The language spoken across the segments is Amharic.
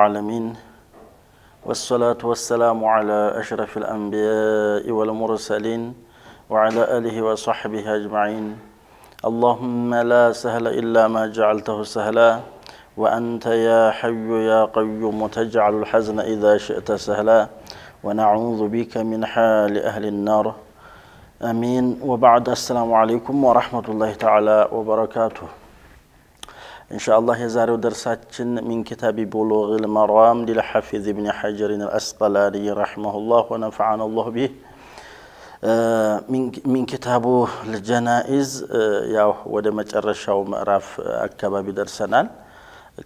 العالمين والصلاة والسلام على أشرف الأنبياء والمرسلين وعلى آله وصحبه أجمعين اللهم لا سهل إلا ما جعلته سهلا وأنت يا حي يا قيوم تجعل الحزن إذا شئت سهلا ونعوذ بك من حال أهل النار آمين وبعد السلام عليكم ورحمة الله تعالى وبركاته إن شاء الله يزارو درساتشن من كتاب بلوغ المرام للحافظ ابن حجر الأسقلاني رحمه الله ونفعنا الله به من كتابه الجنائز ያው ወደ መጨረሻው ምዕራፍ አካባቢ ደርሰናል።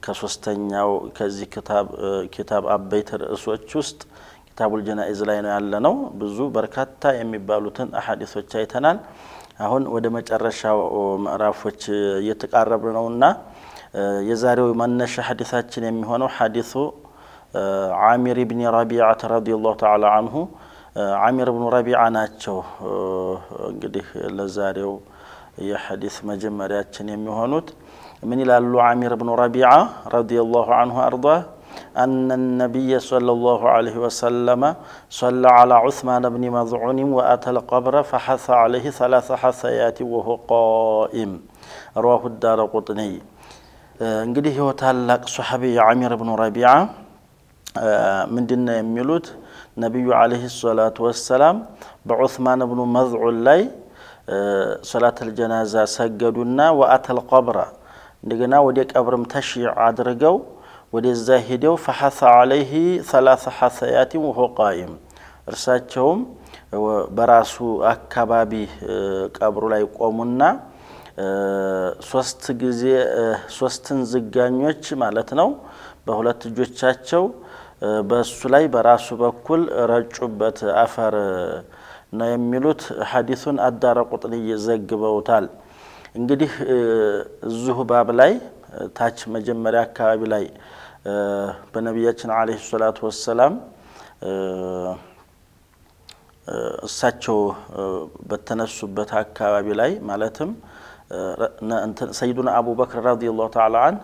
ከሶስተኛው ከዚህ ኪታብ አበይት ርዕሶች ውስጥ ኪታቡል ጀናኢዝ ላይ ነው ያለነው። ብዙ በርካታ የሚባሉትን አሐዲሶች አይተናል። አሁን ወደ መጨረሻው ምዕራፎች እየተቃረብ ነውና የዛሬው መነሻ ሐዲሳችን የሚሆነው ሐዲሱ ዓሚር ብን ረቢዓት ረዲየላሁ ተዓላ አንሁ ዓሚር ብኑ ረቢዓ ናቸው። እንግዲህ ለዛሬው የሐዲስ መጀመሪያችን የሚሆኑት من يلالو عامر بن ربيعة رضي الله عنه أرضاه أن النبي صلى الله عليه وسلم صلى على عثمان بن مذعون وأتى القبر فحث عليه ثلاث حثيات وهو قائم رواه الدار قطني እንግዲህ ይኸው ታላቅ ሶሐቢ የአሚር ብኑ ረቢዓ ምንድን ነው የሚሉት ነቢዩ አለይሂ ሰላቱ ወሰላም በዑስማን ብኑ መዝዑን ላይ ሶላተል ጀናዛ ሰገዱና ወአተል ቀብረ እንደገና ወደ ቀብርም ተሽይዕ አድርገው ወደዛ ሂደው ፈሐሰ አለይህ ሰላ ሐሰያቲን ወሆ ቃይም እርሳቸውም በራሱ አካባቢ ቀብሩ ላይ ቆሙና ሶስት ጊዜ ሶስትን ዝጋኞች ማለት ነው በሁለት እጆቻቸው በእሱ ላይ በራሱ በኩል ረጩበት አፈር ነው የሚሉት ሐዲሱን አዳረ ቁጥን ዘግበውታል። እንግዲህ እዚሁ ባብ ላይ ታች መጀመሪያ አካባቢ ላይ በነቢያችን ዓለይሂ ሰላቱ ወሰላም እሳቸው በተነሱበት አካባቢ ላይ ማለትም ሰይዱና አቡበክር ረዲየላሁ ተዓላ አን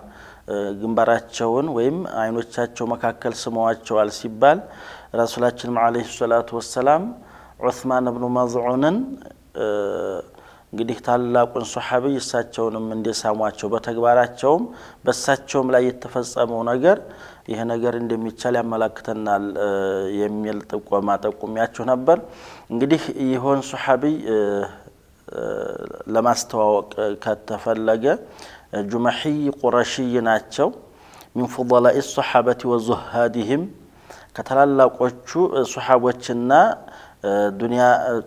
ግንባራቸውን ወይም አይኖቻቸው መካከል ስመዋቸዋል ሲባል ረሱላችንም ዓለይሂ ሰላቱ ወሰላም ዑስማን እብኑ መዝዑንን እንግዲህ ታላቁን ሶሓቢይ እሳቸውንም እንደሳሟቸው በተግባራቸውም በእሳቸውም ላይ የተፈጸመው ነገር ይህ ነገር እንደሚቻል ያመላክተናል የሚል ጥቆማ ጠቁሚያችሁ ነበር። እንግዲህ ይሆን ሶሓቢይ ለማስተዋወቅ ከተፈለገ ጁመሒ ቁረሽይ ናቸው። ሚን ፉضላኢ ሶሓበቲ ወዙሃዲህም ከታላላቆቹ ሶሓቦችና ዱንያ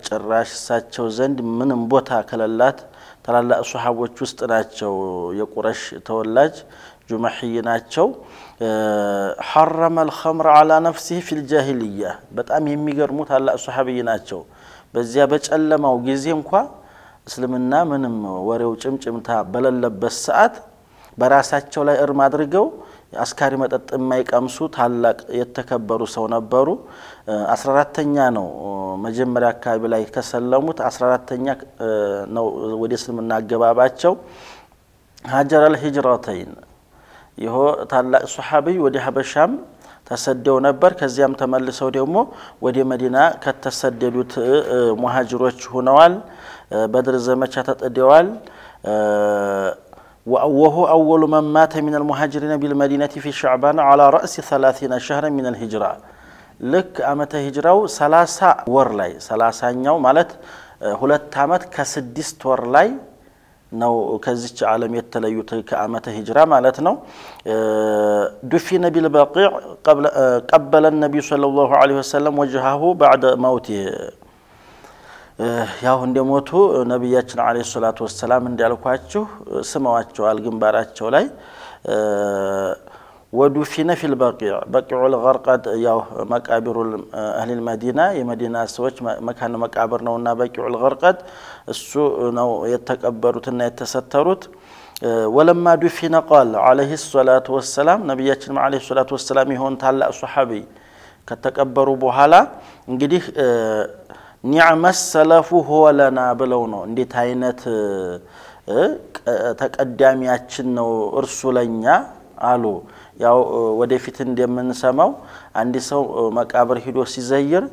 ጭራሽ እሳቸው ዘንድ ምንም ቦታ ከለላት ታላላቅ ሶሓቦች ውስጥ ናቸው። የቁረሽ ተወላጅ ጁመሕይ ናቸው። ሐረመ አልኸምር አላ ነፍሲህ ፊል ጃሂልያ በጣም የሚገርሙ ታላቅ ሶሓብይ ናቸው። በዚያ በጨለማው ጊዜ እንኳ እስልምና ምንም ወሬው ጭምጭምታ በሌለበት ሰዓት በራሳቸው ላይ እርም አድርገው አስካሪ መጠጥ የማይቀምሱ ታላቅ የተከበሩ ሰው ነበሩ። አስራ አራተኛ ነው መጀመሪያ አካባቢ ላይ ከሰለሙት፣ አስራ አራተኛ ነው ወደ እስልምና አገባባቸው። ሀጀር አልሂጅራተይን ይሆ ታላቅ ሶሓቢይ ወደ ሀበሻም ተሰደው ነበር። ከዚያም ተመልሰው ደግሞ ወደ መዲና ከተሰደዱት ሙሀጅሮች ሁነዋል። بدر زمچ الدوال آه، وهو أول من مات من المهاجرين بالمدينة في شعبان على رأس ثلاثين شهرا من الهجرة لك أمت هجرة سلاسة ورلاي سلاسة نيو مالت آه، هلت تامت كسدست ورلاي ነው ከዚች ዓለም የተለዩት هجرة ሂጅራ آه، دفن بالبقيع قبل قبل النبي صلى الله عليه وسلم وجهه بعد موته ያው እንደሞቱ ነቢያችን ዓለይሂ ሰላቱ ወሰላም እንዳልኳችሁ ስመዋቸዋል። ግንባራቸው ላይ ወዱፊነ ፊል በቂዕ በቂዑ ልቀርቀድ ያው መቃቢሩ አህሊ መዲና የመዲና ሰዎች መካነ መቃብር ነውና በቂዑ ልቀርቀድ እሱ ነው የተቀበሩትና የተሰተሩት። ወለማ ዱፊነ ቃል ዓለይሂ ሰላቱ ወሰላም ነቢያችንም ዓለይሂ ሰላቱ ወሰላም የሆን ታላቅ ሶሓቢ ከተቀበሩ በኋላ እንግዲህ ኒዕመ ሰለፉ ሆለና ብለው ነው። እንዴት አይነት ተቀዳሚያችን ነው እርሱ ለኛ አሉ። ያው ወደፊት እንደምንሰማው አንድ ሰው መቃብር ሂዶ ሲዘይር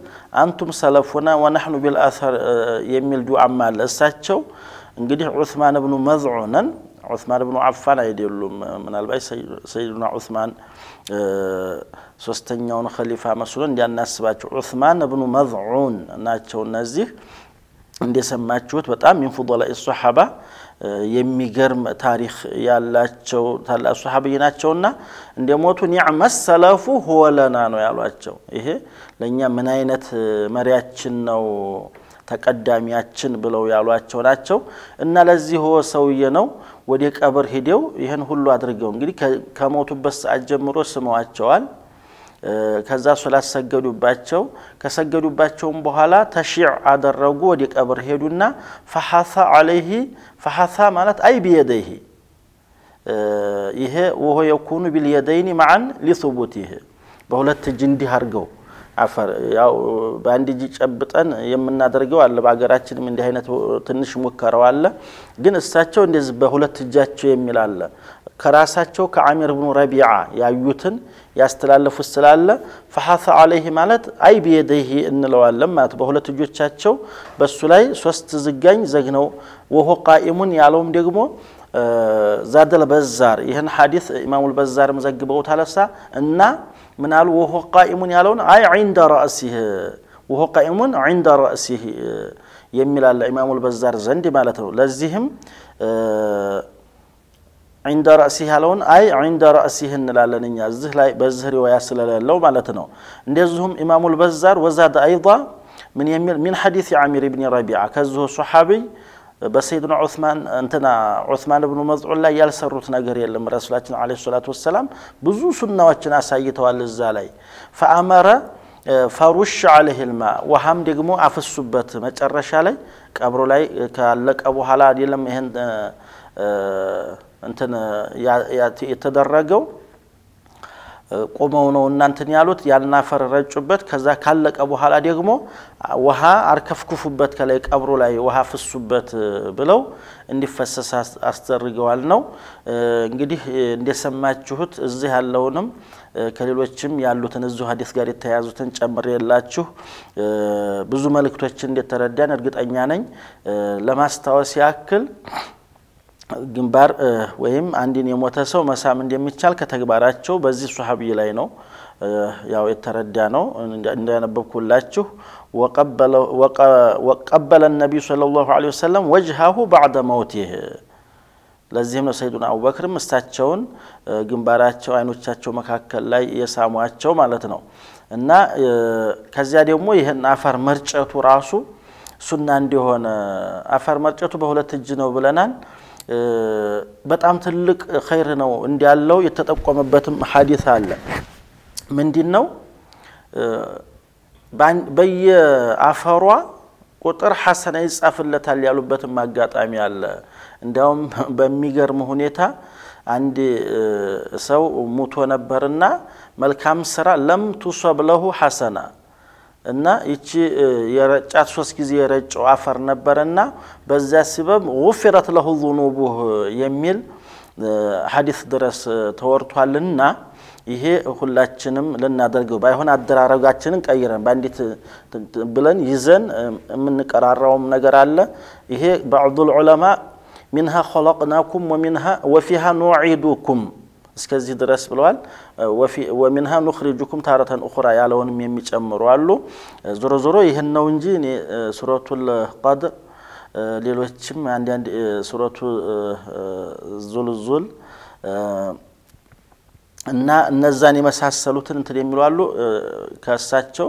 አንቱም ሰለፉና ወናሕኑ ቢልአሰር የሚል ዱዓም አለ። እሳቸው እንግዲህ ዑስማን ብኑ መዝዑንን ዑስማን ብኑ አፋን አይደሉም። ምናልባት ሰይድና ዑስማን ሶስተኛውን ኸሊፋ መስሎ እንዲያናስባቸው ዑስማን እብኑ መዝዑን ናቸው። እነዚህ እንደሰማችሁት በጣም ሚን ፉዶላኢ ሶሓባ የሚገርም ታሪክ ያላቸው ታላቅ ሶሓብይ ናቸውና እንደ ሞቱ ኒዕመ ሰለፉ ሁወለና ነው ያሏቸው። ይሄ ለእኛ ምን አይነት መሪያችን ነው ተቀዳሚያችን ብለው ያሏቸው ናቸው እና ለዚህ ሆ ሰውዬ ነው ወደ ቀብር ሄደው ይህን ሁሉ አድርገው እንግዲህ ከሞቱበት ሰዓት ጀምሮ ስመዋቸዋል። ከዛ ሶላት ሰገዱባቸው። ከሰገዱባቸውም በኋላ ተሺዕ አደረጉ። ወደ ቀብር ሄዱና ፈሐሳ አለይሂ ፈሐሳ ማለት አይ ቢየደይሂ ይሄ ወሆ የኩኑ ቢልየደይኒ መዓን ሊቡት ይሄ በሁለት እጅ እንዲህ አድርገው አፈር ያው በአንድ እጅ ጨብጠን የምናደርገው አለ። በሀገራችንም እንዲህ አይነት ትንሽ ሙከራው አለ። ግን እሳቸው እንደዚህ በሁለት እጃቸው የሚል አለ። ከራሳቸው ከአሚር ብኑ ረቢዓ ያዩትን ያስተላለፉት ስላለ ፈሐፈ አለይህ ማለት አይ ብየደይህ እንለዋለን ማለት በሁለት እጆቻቸው በሱ ላይ ሶስት ዝጋኝ ዘግነው ወሆ ቃኢሙን ያለውም ደግሞ ዛደል በዛር ይህን ሐዲስ ኢማሙል በዛርም ዘግበውታል። እና منال وهو قائم يالون اي عند راسه وهو قائم عند راسه يميل الامام البزار زندي مالته لزهم آه، عند راسه يالون اي عند راسه نلالنيا زه لاي بزهري وياسل لو مالته نو اندزهم امام البزار وزاد ايضا من يميل من حديث عامر بن ربيعه كزه صحابي በሰይድና ዑስማን እንትና ዑስማን እብኑ መዝዑን ላይ ያልሰሩት ነገር የለም። ረሱላችን ዓለይሂ ሰላት ወሰላም ብዙ ሱናዎችን አሳይተዋል እዛ ላይ ፈአመረ ፈሩሽ አለህ ልማ ውሃም ደግሞ አፈሱበት። መጨረሻ ላይ ቀብሮ ላይ ካለቀ በኋላ አይደለም ይህን እንትን የተደረገው ቆመው ነው እናንትን ያሉት ያንን አፈር ረጩበት። ከዛ ካለቀ በኋላ ደግሞ ውሃ አርከፍክፉበት፣ ከላይ ቀብሩ ላይ ውሃ ፍሱበት ብለው እንዲፈሰስ አስደርገዋል ነው እንግዲህ እንደሰማችሁት። እዚህ ያለውንም ከሌሎችም ያሉትን እዙ ሀዲስ ጋር የተያያዙትን ጨምር የላችሁ ብዙ መልእክቶችን እንደተረዳን እርግጠኛ ነኝ። ለማስታወስ ያክል ግንባር ወይም አንድን የሞተ ሰው መሳም እንደሚቻል ከተግባራቸው በዚህ ሱሐቢይ ላይ ነው ያው የተረዳ ነው። እንዳነበብኩላችሁ ወቀበለ ነቢዩ ሰለላሁ ለ ወሰለም ወጅሃሁ ባዕደ መውቲህ። ለዚህም ነው ሰይዱና አቡበክርም እሳቸውን ግንባራቸው፣ አይኖቻቸው መካከል ላይ የሳሟቸው ማለት ነው እና ከዚያ ደግሞ ይህን አፈር መርጨቱ ራሱ ሱና እንዲሆነ አፈር መርጨቱ በሁለት እጅ ነው ብለናል። በጣም ትልቅ ኸይር ነው እንዲያለው የተጠቆመበትም ሐዲስ አለ። ምንድን ነው? በየአፈሯ ቁጥር ሐሰና ይጻፍለታል ያሉበትም አጋጣሚ አለ። እንዲያውም በሚገርም ሁኔታ አንድ ሰው ሙቶ ነበርና መልካም ስራ ለም ቱሶብ ለሁ ሐሰና እና ይቺ የረጫት ሶስት ጊዜ የረጨው አፈር ነበረና በዚያ ሲበብ ጉፊረት ለሁ ዙኑቡህ የሚል ሀዲስ ድረስ ተወርቷልና ይሄ ሁላችንም ልናደርገው ባይሆን አደራረጋችንን ቀይረን በአንዲት ብለን ይዘን የምንቀራራውም ነገር አለ። ይሄ ባዕዱ ልዑለማ ሚንሃ ኸለቅናኩም ወፊሃ ኑዒዱኩም እስከዚህ ድረስ ብለዋል። ወሚንሃ ኑክሪጁኩም ታረተን ኡኹራ ያለውንም የሚጨምሩ አሉ። ዞሮ ዞሮ ይህን ነው እንጂ እኔ ሱረቱል ቀድር ሌሎችም አንዳንድ ሱረቱ ዙልዙል እና እነዛን የመሳሰሉትን እንትን የሚሉ አሉ። ከእሳቸው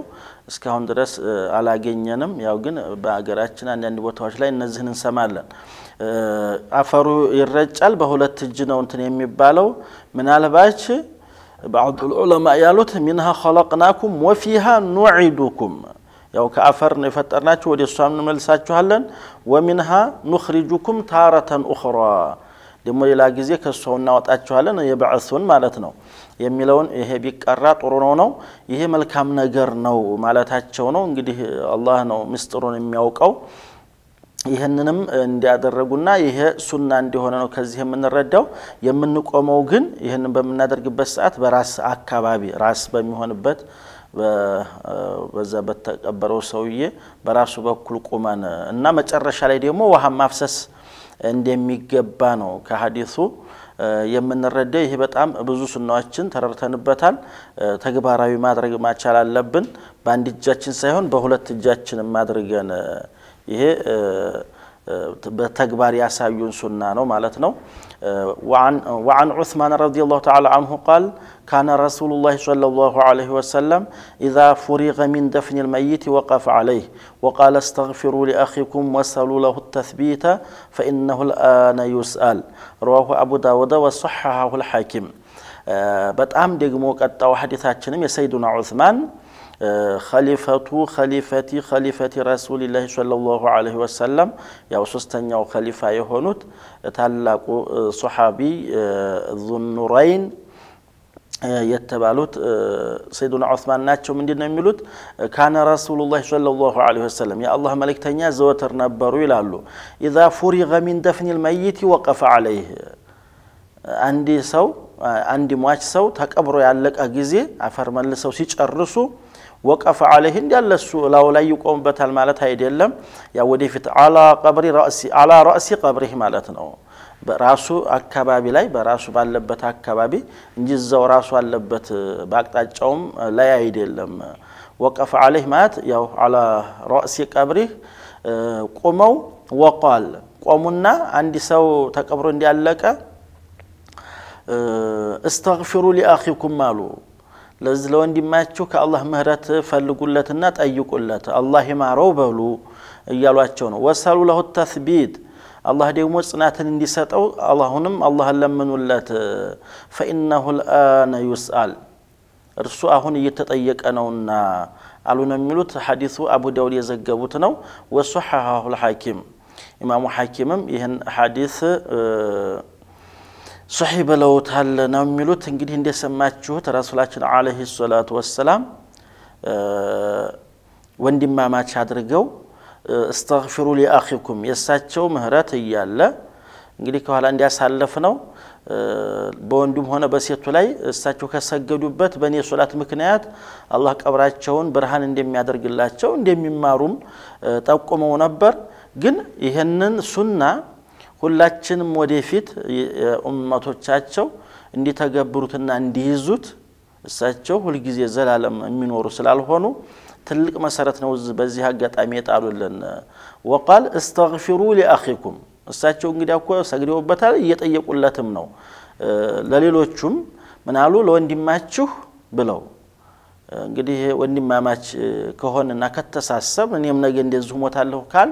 እስካሁን ድረስ አላገኘንም። ያው ግን በሀገራችን አንዳንድ ቦታዎች ላይ እነዚህን እንሰማለን። አፈሩ ይረጫል። በሁለት እጅ ነው እንትን የሚባለው። ምናልባች ባዕድ ልዑለማ ያሉት ሚንሃ ኸለቅናኩም ወፊሃ ኑዒዱኩም፣ ያው ከአፈር ነው የፈጠርናችሁ ወደ እሷም እንመልሳችኋለን። ወሚንሃ ኑኽሪጁኩም ታረተን ኡኽራ ደግሞ ሌላ ጊዜ ከእሷው እናወጣችኋለን የበዕሱን ማለት ነው የሚለውን ይሄ ቢቀራ ጥሩ ነው ነው ይሄ መልካም ነገር ነው ማለታቸው ነው። እንግዲህ አላህ ነው ምስጢሩን የሚያውቀው። ይህንንም እንዲያደረጉና ይሄ ሱና እንዲሆነ ነው ከዚህ የምንረዳው። የምንቆመው ግን ይህንን በምናደርግበት ሰዓት በራስ አካባቢ ራስ በሚሆንበት በዛ በተቀበረው ሰውዬ በራሱ በኩል ቁመን እና መጨረሻ ላይ ደግሞ ውሃ ማፍሰስ እንደሚገባ ነው ከሀዲሱ የምንረዳው። ይህ በጣም ብዙ ሱናዎችን ተረድተንበታል። ተግባራዊ ማድረግ ማቻል አለብን። በአንድ እጃችን ሳይሆን በሁለት እጃችን ማድርገን ይሄ በተግባር ያሳዩን ሱና ነው ማለት ነው وعن عثمان رضي الله تعالى عنه قال كان رسول الله صلى الله عليه وسلم إذا فرغ من دفن الميت وقف عليه وقال استغفروا لأخيكم واسألوا له التثبيت فإنه الآن يسأل رواه أبو داود وصححه الحاكم በጣም ደግሞ ቀጣው ሐዲታችንም የሰይዱና عثمان ኸሊፈቱ ኸሊፈቲ ኸሊፈቲ ረሱልላህ ሰለላሁ ዐለይሂ ወሰለም ያው ሶስተኛው ኸሊፋ የሆኑት ታላቁ ሶሓቢ ዙኑረይን የተባሉት ሰይዱና ዑስማን ናቸው። ምንድን ነው የሚሉት? ካነ ረሱሉላህ ሰለላሁ ዐለይሂ ወሰለም የአላህ መልእክተኛ ዘወትር ነበሩ ይላሉ። ኢዛ ፉሪገ ሚን ደፍኒል መይት ወቀፈ ዐለይህ አንድ ሰው አንድ ሟች ሰው ተቀብሮ ያለቀ ጊዜ አፈር መልሰው ሲጨርሱ وقف عليه هند يلا لو لا يقوم بتال مالت هاي ديلم يا ودي فت على قبري رأسي على رأسي قبره مالتنا براسو أكبابي لاي براسو باللبت أكبابي نجز وراسو اللبت باقتا جوم لا يديلم وقف عليه مات يا على رأسي قبره قموا وقال قومنا عندي سو تكبرون دي اللكا استغفروا لأخيكم مالو لزلون دي ماتشو كالله مهرات فالقلت النات أي قلت الله ما روبلو يالواتشون وصلوا له التثبيت الله دي موصنات اندي ساتو اللهنم الله لمن ولت فإنه الآن يسأل رسو أهون يتطيق أنونا ألونا ملوت حديثو أبو دولي زقابوتنو وصحاها الحاكم إمام حاكمم يهن حديث أه ሶሒ ብለውታል ነው የሚሉት። እንግዲህ እንደሰማችሁት ረሱላችን ዓለይሂ ሰላቱ ወሰላም ወንድማማች አድርገው እስተግፊሩ ሊአኺኩም የእሳቸው ምህረት እያለ እንግዲህ ከኋላ እንዲያሳለፍ ነው በወንዱም ሆነ በሴቱ ላይ እሳቸው ከሰገዱበት በእኔ ሶላት ምክንያት አላህ ቀብራቸውን ብርሃን እንደሚያደርግላቸው እንደሚማሩም ጠቁመው ነበር። ግን ይህንን ሱና ሁላችንም ወደፊት ኡመቶቻቸው እንዲተገብሩትና እንዲይዙት እሳቸው ሁልጊዜ ዘላለም የሚኖሩ ስላልሆኑ ትልቅ መሰረት ነው በዚህ አጋጣሚ የጣሉልን። ወቃል እስተግፊሩ ሊአኺኩም እሳቸው እንግዲያ እኮ ሰግደውበታል፣ እየጠየቁለትም ነው። ለሌሎቹም ምናሉ ለወንድማችሁ ብለው እንግዲህ ወንድማማች ከሆንና ከተሳሰብ እኔም ነገ እንደዚሁ ሞታለሁ ካል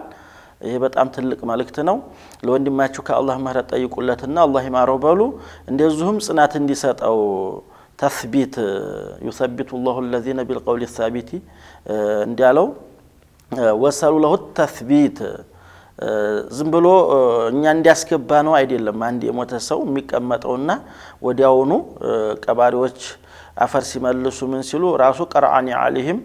ይሄ በጣም ትልቅ መልእክት ነው። ለወንድማችሁ ከአላህ ምህረት ጠይቁለትና አላህ ይማረው በሉ። እንደዚሁም ጽናት እንዲሰጠው ተስቢት ዩሰቢቱ ላሁ ለዚነ ቢልቀውል ሳቢቲ እንዲያለው ወሰሉ ለሁ ተስቢት ዝም ብሎ እኛ እንዲያስገባ ነው አይደለም። አንድ የሞተ ሰው የሚቀመጠውና ወዲያውኑ ቀባሪዎች አፈር ሲመልሱ ምን ሲሉ ራሱ ቀርአኒ አሊህም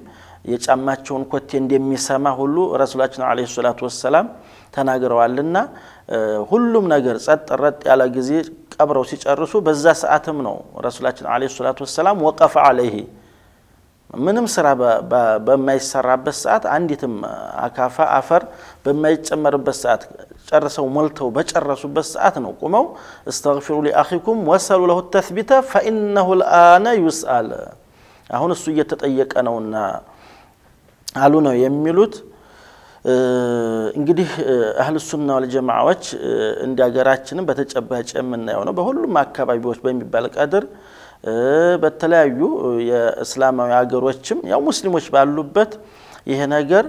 የጫማቸውን ኮቴ እንደሚሰማ ሁሉ ረሱላችን ዓለይሂ ሰላት ወሰላም ተናግረዋልና ሁሉም ነገር ጸጥ ረጥ ያለ ጊዜ ቀብረው ሲጨርሱ በዛ ሰዓትም ነው ረሱላችን አለ ሰላት ወሰላም ወቀፈ አለይህ ምንም ስራ በማይሰራበት ሰዓት አንዲትም አካፋ አፈር በማይጨመርበት ሰዓት ጨርሰው ሞልተው በጨረሱበት ሰዓት ነው ቁመው እስተግፊሩ ሊአኺኩም ወሰሉ ለሁ ተስቢተ ፈኢነሁ ልአነ ዩስአል አሁን እሱ እየተጠየቀ ነውና አሉ ነው የሚሉት። እንግዲህ አህል ሱና ወልጀማዎች እንደ ሀገራችንም በተጨባጭ የምናየው ነው። በሁሉም አካባቢዎች በሚባል ቀድር በተለያዩ የእስላማዊ ሀገሮችም ያው ሙስሊሞች ባሉበት ይሄ ነገር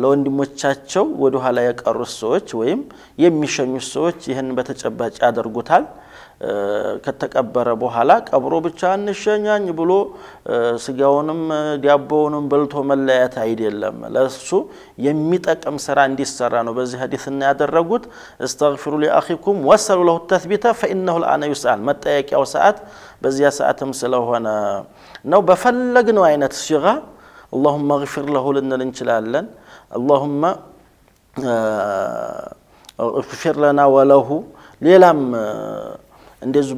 ለወንድሞቻቸው ወደኋላ የቀሩት ሰዎች ወይም የሚሸኙት ሰዎች ይህን በተጨባጭ ያደርጉታል። ከተቀበረ በኋላ ቀብሮ ብቻ እንሸኛኝ ብሎ ስጋውንም ዳቦውንም በልቶ መለያየት አይደለም። ለሱ የሚጠቅም ስራ እንዲሰራ ነው። በዚህ እና ያደረጉት እስተግፊሩ ሊአኺኩም ወሰሉ ለሁ ተስቢተ ፈኢነሁ ልአነ ዩስአል መጠየቂያው ሰዓት በዚያ ሰዓትም ስለሆነ ነው። በፈለግነው አይነት ሲጋ አላሁመ ግፊር ለሁ ልንል እንችላለን። አላሁመ እግፊር ለና ወለሁ ሌላም እንደዚሁ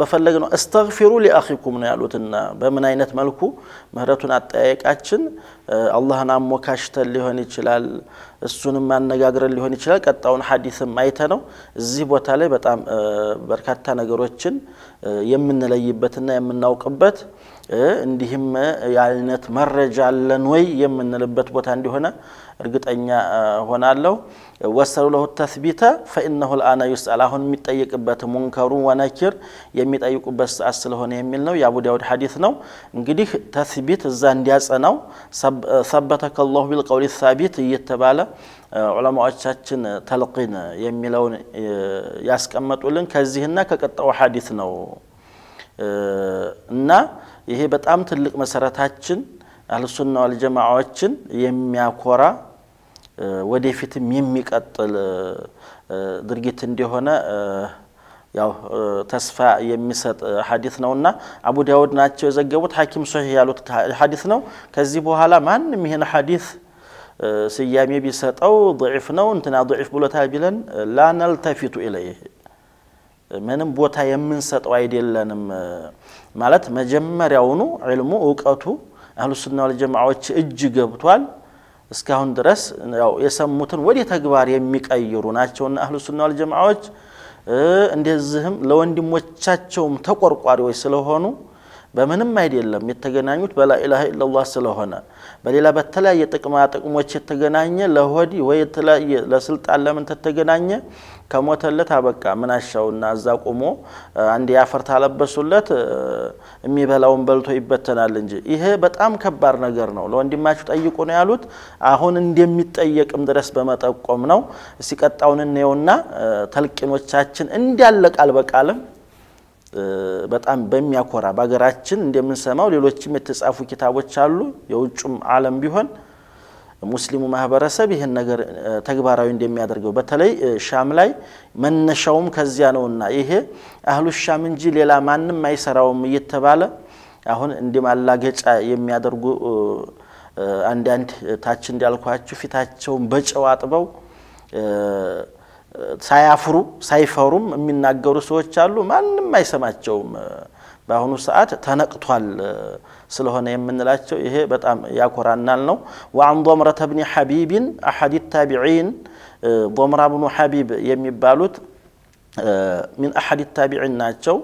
በፈለግ ነው እስተግፊሩ ሊአኺኩም ነው ያሉትና በምን አይነት መልኩ ምህረቱን አጠያየቃችን አላህን አሞካሽተን ሊሆን ይችላል፣ እሱንም አነጋግረን ሊሆን ይችላል። ቀጣውን ሐዲስም አይተ ነው እዚህ ቦታ ላይ በጣም በርካታ ነገሮችን የምንለይበትና የምናውቅበት እንዲህም የአይነት መረጃ አለን ወይ የምንልበት ቦታ እንዲሆነ እርግጠኛ ሆናለሁ። ወሰሉ ለሁ ተስቢተ ፈኢነሁ ልአነ ዩስአል አሁን የሚጠይቅበት ሙንከሩ ወነኪር የሚጠይቁበት ሰዓት ስለሆነ የሚል ነው። የአቡ ዳውድ ሐዲስ ነው። እንግዲህ ተስቢት እዛ እንዲያጸናው ሰበተከ ላሁ ቢልቀውሊ ሳቢት እየተባለ ዑለማዎቻችን ተልቂን የሚለውን ያስቀመጡልን ከዚህና ከቀጣው ሐዲስ ነው እና ይሄ በጣም ትልቅ መሰረታችን አህልሱና ወልጀማዓዎችን የሚያኮራ ወደፊትም የሚቀጥል ድርጊት እንደሆነ ያው ተስፋ የሚሰጥ ሐዲስ ነውና አቡ ዳውድ ናቸው የዘገቡት። ሐኪም ሶሒህ ያሉት ሐዲስ ነው። ከዚህ በኋላ ማንም ይህን ሐዲስ ስያሜ ቢሰጠው ضዒፍ ነው እንትና ضዒፍ ብሎታል ቢለን ላነልተፊቱ ኢለይህ ምንም ቦታ የምንሰጠው አይደለንም። ማለት መጀመሪያውኑ ዕልሙ እውቀቱ አህሉ ሱና ወል ጀማዓዎች እጅ ገብቷል። እስካሁን ድረስ ያው የሰሙትን ወደ ተግባር የሚቀይሩ ናቸውና አህሉ ሱና ወልጀማዓዎች እንደዚህም ለወንድሞቻቸውም ተቆርቋሪዎች ስለሆኑ በምንም አይደለም የተገናኙት በላኢላሃ ኢላላህ ስለሆነ በሌላ በተለያየ ጥቅማ ጥቅሞች የተገናኘ ለሆዲ ወይ የተለያየ ለስልጣን ለምን ተተገናኘ ከሞተለት አበቃ ምን አሻውና እዛ ቆሞ አንድ የአፈር ታለበሱለት የሚበላውን በልቶ ይበተናል እንጂ ይሄ በጣም ከባድ ነገር ነው። ለወንድማችሁ ጠይቁ ነው ያሉት። አሁን እንደሚጠየቅም ድረስ በመጠቆም ነው። ሲቀጣውን እንየውና ተልቂኖቻችን እንዲያለቃል በቃልም በጣም በሚያኮራ በሀገራችን እንደምንሰማው ሌሎችም የተጻፉ ኪታቦች አሉ። የውጭም ዓለም ቢሆን ሙስሊሙ ማህበረሰብ ይህን ነገር ተግባራዊ እንደሚያደርገው በተለይ ሻም ላይ መነሻውም ከዚያ ነውና ይሄ አህሉ ሻም እንጂ ሌላ ማንም አይሰራውም እየተባለ አሁን እንደ ማላገጫ የሚያደርጉ አንዳንድ ታች እንዳልኳችሁ ፊታቸውን በጨው አጥበው سيفرو سيفرو من نجر سوشالو من ميسماتو بهنو ساعات تنكتوال سلوني من لاتو هي يا يقران نو وعن ضمرة بن حبيب احد التابعين ضمرة بن حبيب يمي بالوت من احد التابعين ناتو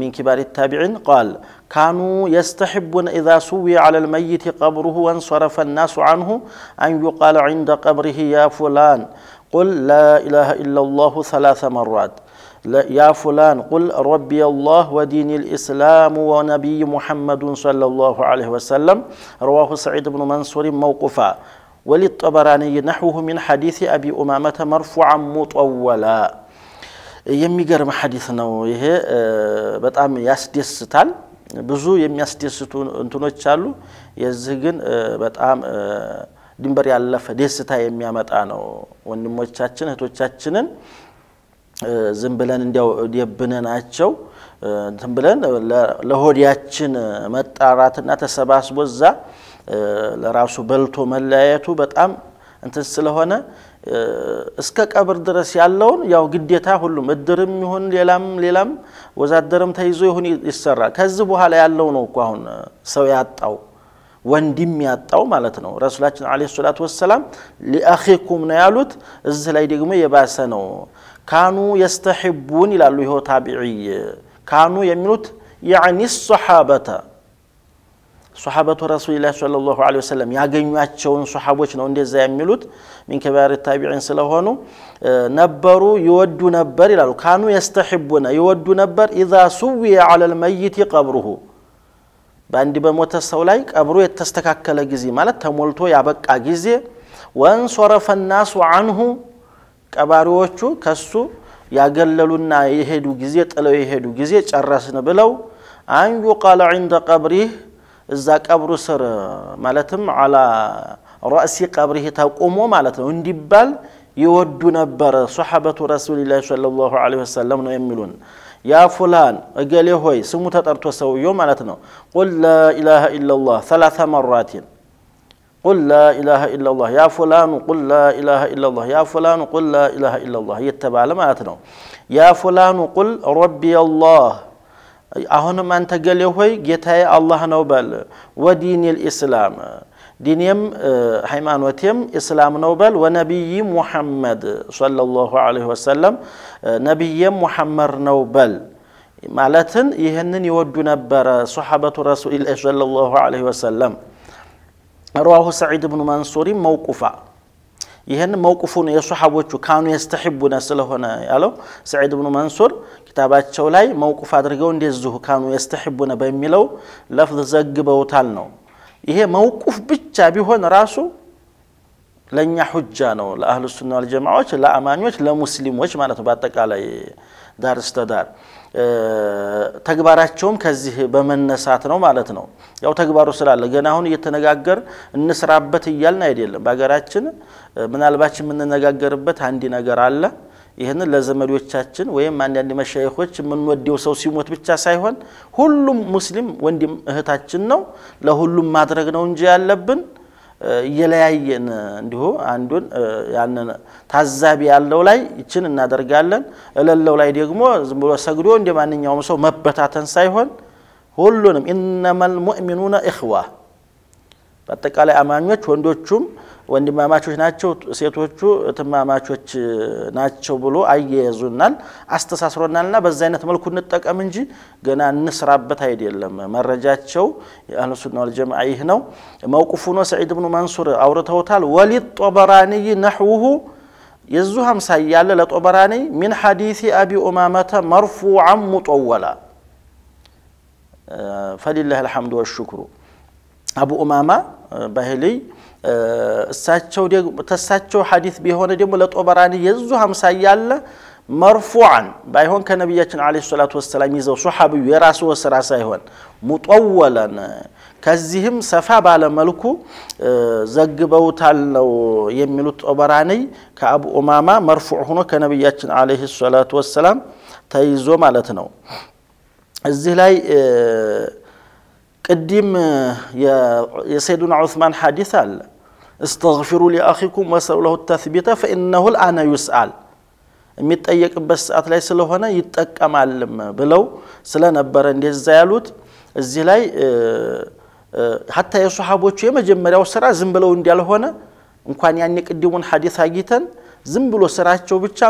من كبار التابعين قال كانوا يستحبون إذا سوي على الميت قبره وانصرف الناس عنه أن يقال عند قبره يا فلان قل لا إله إلا الله ثلاث مرات يا فلان قل ربي الله ودين الإسلام ونبي محمد صلى الله عليه وسلم رواه سعيد بن منصور موقفا وللطبراني نحوه من حديث أبي أمامة مرفوعا مطولا የሚገርም حديثنا ነው بطعم በጣም بزو ብዙ የሚያስደስቱ እንትኖች አሉ የዚህ ግን ድንበር ያለፈ ደስታ የሚያመጣ ነው። ወንድሞቻችን እህቶቻችንን ዝም ብለን እንዲያው ደብነናቸው እንትን ብለን ለሆዲያችን መጣራትና ተሰባስቦ እዛ ለራሱ በልቶ መለያየቱ በጣም እንትን ስለሆነ እስከ ቀብር ድረስ ያለውን ያው ግዴታ ሁሉም እድርም ይሁን ሌላም ሌላም ወዛደርም ተይዞ ይሁን ይሰራል። ከዚህ በኋላ ያለው ነው እኮ አሁን ሰው ያጣው ወንድም ያጣው ማለት ነው ረሱላችን አለይሂ ሰላቱ ወሰላም ሊአኺኩም ነው ያሉት እዚህ ላይ ደግሞ የባሰ ነው ካኑ የስተሕቡን ይላሉ ይኸው ታቢዒ ካኑ የሚሉት ያዕኒ ሶሓበተ ሶሓበቱ ረሱልላህ ሰለላሁ ዐለይሂ ወሰለም ያገኟቸውን ሶሓቦች ነው እንደዛ የሚሉት ሚን ከባሪ ታቢዒን ስለሆኑ ነበሩ ይወዱ ነበር ይላሉ ካኑ የስተሕቡነ ይወዱ ነበር ኢዛ ሱዊየ ዐለል መይት ቀብሩሁ በአንድ በሞተ ሰው ላይ ቀብሩ የተስተካከለ ጊዜ ማለት ተሞልቶ ያበቃ ጊዜ ወንሶረፈ ናሱ አንሁ ቀባሪዎቹ ከሱ ያገለሉና የሄዱ ጊዜ ጥለው የሄዱ ጊዜ ጨረስን ብለው አን ቃለ ዒንደ ቀብሪህ እዛ ቀብሩ ስር ማለትም አላ ረእሲ ቀብሪህ ተቁሞ ማለት ነው እንዲባል ይወዱ ነበረ ሶሓበቱ ረሱሊላህ ሰለላሁ ዐለይሂ ወሰለም ነው የሚሉን يا فلان أقلي هوي سموت أرتو سو يوم معناتنا قل لا إله إلا الله ثلاث مرات قل لا إله إلا الله يا فلان قل لا إله إلا الله يا فلان قل لا إله إلا الله يتبع معناتنا يا فلان قل ربي الله አሁንም አንተ ገሌ ሆይ هوي جتاي الله نوبل ወዲኒል الإسلام دينيم حيمانوتيم اسلام نوبل ونبي محمد صلى الله عليه وسلم نبي محمد نوبل ማለትን ይህንን ይወዱ ነበረ ሶሐበቱ ረሱል ሰለላሁ ዐለይሂ ወሰለም ረዋሁ ሰዒድ ብኑ መንሱሪ መውቁፋ ይህን መውቁፉ ነው የሶሓቦቹ ካኑ የስተሕቡነ ስለሆነ ያለው ሰዒድ ብኑ መንሱር ኪታባቸው ላይ መውቁፍ አድርገው እንደዚሁ ካኑ የስተሕቡነ በሚለው ለፍዝ ዘግበውታል ነው ይሄ መውቁፍ ብቻ ቢሆን ራሱ ለእኛ ሁጃ ነው፣ ለአህሉ ሱና ወልጀማዎች፣ ለአማኞች፣ ለሙስሊሞች ማለት ነው። በአጠቃላይ ዳር እስተ ዳር ተግባራቸውም ከዚህ በመነሳት ነው ማለት ነው። ያው ተግባሩ ስላለ ገና አሁን እየተነጋገር እንስራበት እያልን አይደለም። በሀገራችን ምናልባች የምንነጋገርበት አንድ ነገር አለ። ይህንን ለዘመዶቻችን ወይም አንዳንድ መሻይኮች የምንወደው ሰው ሲሞት ብቻ ሳይሆን ሁሉም ሙስሊም ወንድም እህታችን ነው። ለሁሉም ማድረግ ነው እንጂ ያለብን እየለያየን እንዲሁ አንዱን ያንን ታዛቢ ያለው ላይ ይችን እናደርጋለን፣ እለለው ላይ ደግሞ ዝም ብሎ ሰግዶ እንደ ማንኛውም ሰው መበታተን ሳይሆን ሁሉንም ኢነመል ሙእሚኑነ ኢኽዋ በአጠቃላይ አማኞች ወንዶቹም ወንድማማቾች ናቸው፣ ሴቶቹ ትማማቾች ናቸው ብሎ አያይዙናል፣ አስተሳስሮናልና በዛ አይነት መልኩ እንጠቀም እንጂ ገና እንስራበት አይደለም። መረጃቸው የአህልሱና ወልጀማዓ ይህ ነው። መውቁፉ ሆኖ ሰዒድ ብኑ መንሱር አውርተውታል። ወሊድ ጦበራንይ ነሕውሁ የዙ ሀምሳ እያለ ለጦበራንይ ሚን ሐዲሲ አቢ ኡማመተ መርፉዓን ሙጦወላ ፈሊላህ አልሐምዱ ወሽኩሩ አቡ ኡማማ ባህልይ እሳቸው ተሳቸው ሐዲስ ቢሆነ ደግሞ ለጦበራኒ የዙ ሀምሳ ያለ መርፉዓን ባይሆን ከነቢያችን አለ ሰላቱ ወሰላም ይዘው ሶሓብዩ የራሱ ስራ ሳይሆን ሙጠወለን ከዚህም ሰፋ ባለ መልኩ ዘግበውታል ነው የሚሉት። ጦበራነይ ከአቡ ኡማማ መርፉዕ ሆኖ ከነቢያችን አለ ሰላቱ ወሰላም ተይዞ ማለት ነው። እዚህ ላይ ቅዲም የሰይዱና ዑስማን ሐዲስ አለ እስተግፊሩ ሊአኺኩም ወሰሉ ለሁ ተስቢተ ፈኢነሁ ልአነ ዩስአል የሚጠየቅበት ሰዓት ላይ ስለሆነ ይጠቀማልም ብለው ስለነበረ እንደዛ ያሉት እዚህ ላይ ሀታ የሶሓቦቹ የመጀመሪያው ስራ ዝም ብለው እንዳልሆነ እንኳን ያኔ ቅድሙን ሐዲስ አግኝተን ዝም ብሎ ስራቸው ብቻ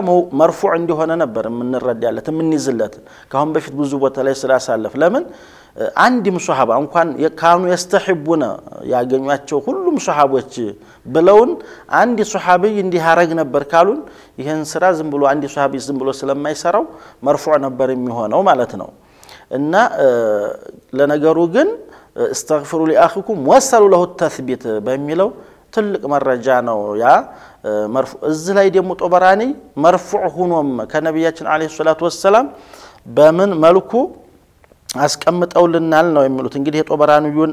መርፉዕ እንደሆነ ነበር የምንረዳለት የምንይዝለት ከአሁን በፊት ብዙ ቦታ ላይ ስላሳለፍ ለምን አንድም ሶሃባ እንኳን ካኑ የስተሕቡነ ያገኟቸው ሁሉም ሶሃቦች ብለውን አንድ ሶሃቢይ እንዲህ አረግ ነበር ካሉን ይህን ስራ ዝም ብሎ አንድ ሶሃቢይ ዝም ብሎ ስለማይሰራው መርፉዕ ነበር የሚሆነው ማለት ነው። እና ለነገሩ ግን እስተግፍሩ ሊአኽኩም ወሰሉ ለሁ ተስቢት በሚለው ትልቅ መረጃ ነው ያ መርፉዕ። እዚህ ላይ ደግሞ ጦበራኒ መርፉዕ ሁኖም ከነቢያችን ዓለይሂ ሰላቱ ወሰላም በምን መልኩ አስቀምጠውልናል ነው የሚሉት። እንግዲህ የጦበራንዩን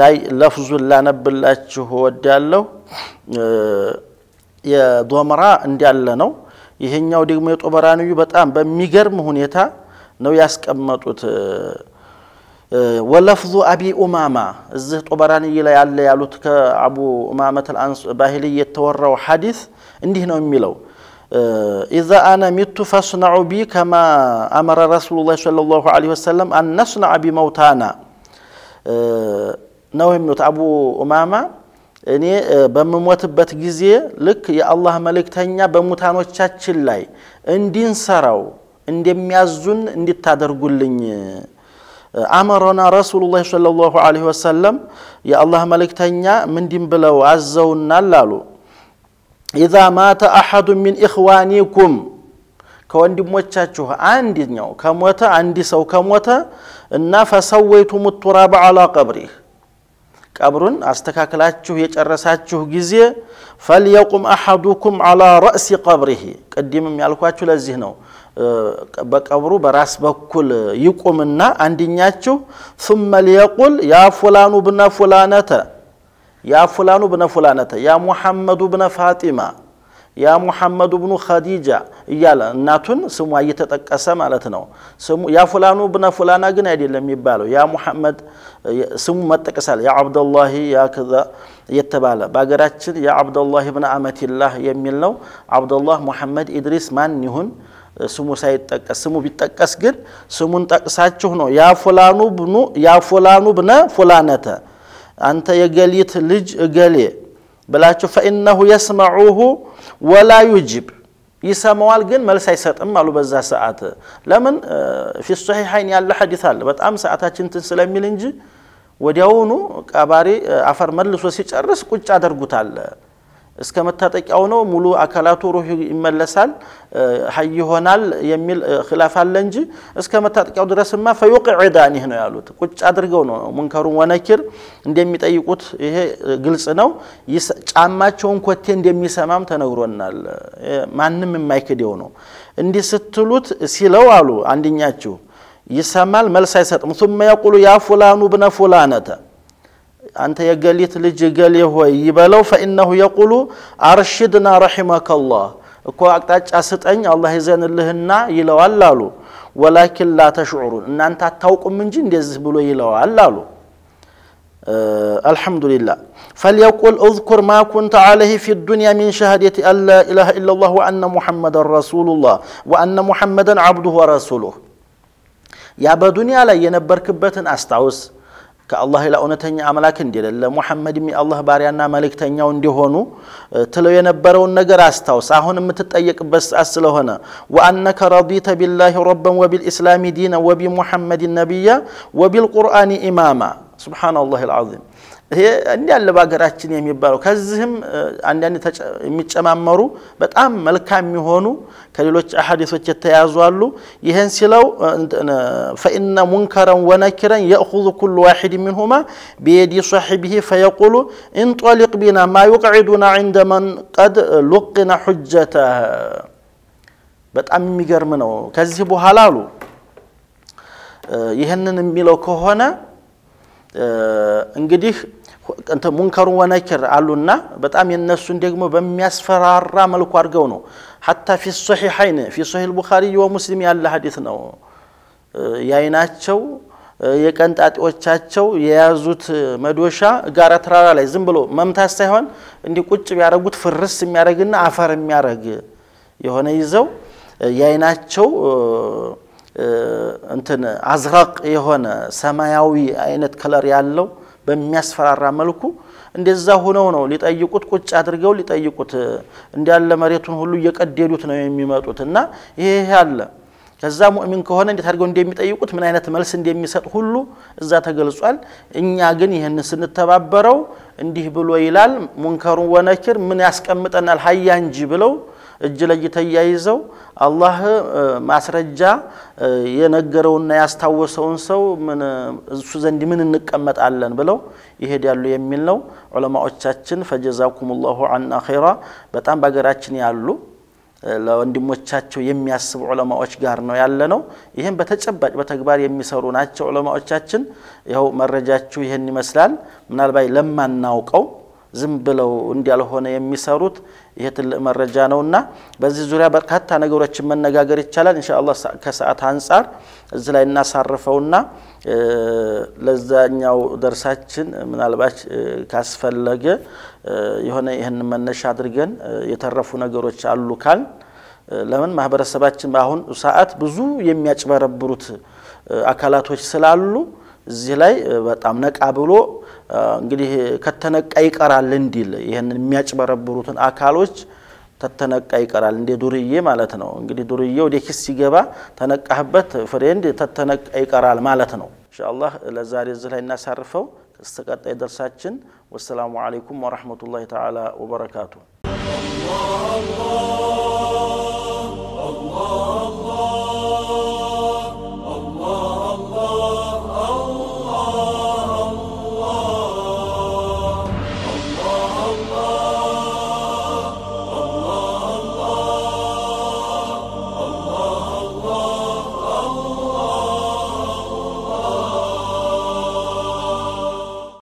ላይ ለፍዙን ላነብላችሁ ወዳለሁ። የዶመራ እንዳለ ነው። ይሄኛው ደግሞ የጦበራንዩ በጣም በሚገርም ሁኔታ ነው ያስቀመጡት። ወለፍዙ አቢ ኡማማ እዚህ ጦበራንይ ላይ ያለ ያሉት ከአቡ ኡማመት አልባሂሊ የተወራው ሐዲስ እንዲህ ነው የሚለው ኢዛ አነ ሚቱ ፈስነዑ ቢ ከማ አመረ ረሱሉላህ ሰለላሁ ዐለይሂ ወሰለም አን ነስነዐ ቢመውታና ነው የሚሉት አቡ ኡማማ። እኔ uh, በምሞትበት ጊዜ ልክ የአላህ መልእክተኛ በሙታኖቻችን ላይ እንዲንሰራው እንደሚያዙን እንዲታደርጉልኝ uh, አመሮና ረሱሉላህ ሰለላሁ ዐለይሂ ወሰለም የአላህ መልእክተኛ ምንድን ብለው አዘውናል አሉ ኢዛ ማተ አሐዱ ሚን ኢኽዋኒኩም ከወንድሞቻችሁ አንድኛው ከሞተ አንድ ሰው ከሞተ እና ፈሰወይቱ ቱራበ አላ ቀብሪህ ቀብሩን አስተካክላችሁ የጨረሳችሁ ጊዜ ፈልየቁም አሐዱኩም አላ ረእሲ ቀብሪህ ቅድምም ያልኳችሁ ለዚህ ነው። በቀብሩ በራስ በኩል ይቁምና አንድኛችሁ ሱመ ሊየቁል ያ ፉላኑ ብነ ፉላነተ يا فلان بن فلانة يا محمد بن فاطمة يا محمد بن خديجة እያለ እናቱን ስሟ እየተጠቀሰ ማለት ነው። ያ ፉላኑ ብነ ፉላና ግን አይደለም የሚባለው። ያ ሙሐመድ ስሙ መጠቀሳል። ያ አብደላሂ ያ ከዛ እየተባለ በሀገራችን ያ አብደላሂ ብነ አመቲላህ የሚል ነው። አብደላህ ሙሐመድ ኢድሪስ ማን ይሁን ስሙ ሳይጠቀስ ስሙ ቢጠቀስ ግን ስሙን ጠቅሳችሁ ነው ያ ፉላኑ ብኑ ያ ፉላኑ ብነ ፉላነተ አንተ የገሊት ልጅ እገሌ ብላችሁ ፈኢነሁ የስመዑሁ ወላ ዩጅብ ይሰማዋል ግን መልስ አይሰጥም አሉ በዛ ሰዓት ለምን ፊ ሶሒሐይን ያለ ሐዲት አለ በጣም ሰዓታችን እንትን ስለሚል እንጂ ወዲያውኑ ቀባሪ አፈር መልሶ ሲጨርስ ቁጭ አደርጉታል እስከ መታጠቂያው ነው። ሙሉ አካላቱ ሩህ ይመለሳል፣ ሀይ ይሆናል የሚል ክላፍ አለ እንጂ እስከ መታጠቂያው ድረስማ ፈዩቅዕ ይህ ነው ያሉት። ቁጭ አድርገው ነው ሙንከሩን ወነኪር እንደሚጠይቁት ይሄ ግልጽ ነው። ጫማቸውን ኮቴ እንደሚሰማም ተነግሮናል። ማንም የማይክደው ነው። እንዲህ ስትሉት ሲለው አሉ አንድኛችሁ ይሰማል፣ መልስ አይሰጥም። ሱመ የቁሉ ያ ፉላኑ ብነ ፉላነተ أنت يا لج قال هو يبلو فإنه يقول أرشدنا رحمك الله كو أكتاج أن الله زين اللهن يلو اللالو ولكن لا تشعرون إن أنت توق من جند يزبلو يلو اللالو أه الحمد لله فليقول اذكر ما كنت عليه في الدنيا من شهادة أن لا إله إلا الله وأن محمد رسول الله وأن محمدا عبده ورسوله يا بدنيا لا ينبر كبة أستعوذ كالله لا أنتني عملك ندير الله محمد مي الله بارينا ملك تني عندهونو تلو ينبرون نجار استاو ساهون متتأيك بس أصلهنا وأنك رضيت بالله ربا وبالإسلام دينا وبمحمد النبي وبالقرآن إماما سبحان الله العظيم ይሄ እንዲህ ያለ በሀገራችን የሚባለው ከዚህም አንዳንድ የሚጨማመሩ በጣም መልካም የሚሆኑ ከሌሎች አሐዲሶች የተያዙ አሉ። ይህን ሲለው ፈኢነ ሙንከረን ወነኪረን የእኹዙ ኩሉ ዋሒድ ሚንሁማ ቢየዲ ሳሒቢሂ ፈየቁሉ እንጦሊቅ ቢና ማ ዩቅዒዱና ዒንደ መን ቀድ ሉቅና ሑጀተ። በጣም የሚገርም ነው። ከዚህ በኋላ አሉ ይህንን የሚለው ከሆነ እንግዲህ ሙንከሩ ወነኪር አሉና በጣም የነሱን ደግሞ በሚያስፈራራ መልኩ አድርገው ነው ሐታ ፊ ሶሒሐይን ፊ ሶሒል ቡኻሪ ወሙስሊም ያለ ሀዲት ነው የአይናቸው የቀንጣጤዎቻቸው የያዙት መዶሻ ጋራ ተራራ ላይ ዝም ብሎ መምታት ሳይሆን እንዲ ቁጭ ቢያደረጉት ፍርስ የሚያደረግና አፈር የሚያደረግ የሆነ ይዘው የአይናቸው እንትን አዝራቅ የሆነ ሰማያዊ አይነት ከለር ያለው በሚያስፈራራ መልኩ እንደዛ ሆነው ነው ሊጠይቁት ቁጭ አድርገው ሊጠይቁት እንዳለ መሬቱን ሁሉ እየቀደዱት ነው የሚመጡት እና ይሄ አለ። ከዛ ሙእሚን ከሆነ እንዴት አድርገው እንደሚጠይቁት ምን አይነት መልስ እንደሚሰጥ ሁሉ እዛ ተገልጿል። እኛ ግን ይህን ስንተባበረው እንዲህ ብሎ ይላል ሙንከሩን ወነኪር ምን ያስቀምጠናል ሀያ እንጂ ብለው እጅ ለእጅ ተያይዘው አላህ ማስረጃ የነገረውና ያስታወሰውን ሰው እሱ ዘንድ ምን እንቀመጣለን ብለው ይሄዳሉ የሚል ነው። ዑለማዎቻችን ፈጀዛኩም ላሁ አና ኸይራ በጣም በሀገራችን ያሉ ለወንድሞቻቸው የሚያስቡ ዑለማዎች ጋር ነው ያለ ነው። ይህም በተጨባጭ በተግባር የሚሰሩ ናቸው ዑለማዎቻችን። ይኸው መረጃችሁ ይህን ይመስላል። ምናልባት ለማናውቀው ዝም ብለው እንዲያልሆነ የሚሰሩት ይሄ ትልቅ መረጃ ነውና በዚህ ዙሪያ በርካታ ነገሮችን መነጋገር ይቻላል። እንሻ ከሰዓት አንጻር እዚ ላይ እናሳርፈውና ለዛኛው ደርሳችን ምናልባት ካስፈለገ የሆነ ይህን መነሻ አድርገን የተረፉ ነገሮች አሉ ካል ለምን ማህበረሰባችን በአሁን ሰዓት ብዙ የሚያጭበረብሩት አካላቶች ስላሉ እዚህ ላይ በጣም ነቃ ብሎ እንግዲህ ከተነቃ ይቀራል እንዲል ይህንን የሚያጭበረብሩትን አካሎች ተተነቃ ይቀራል እንደ ዱርዬ ማለት ነው። እንግዲህ ዱርዬ ወደ ኪስ ሲገባ ተነቃህበት ፍሬንድ ተተነቃ ይቀራል ማለት ነው። ኢንሻአላህ ለዛሬ እዚህ ላይ እናሳርፈው። እስከቀጣይ ደርሳችን ወሰላሙ አለይኩም ወራህመቱላሂ ተዓላ ወበረካቱ።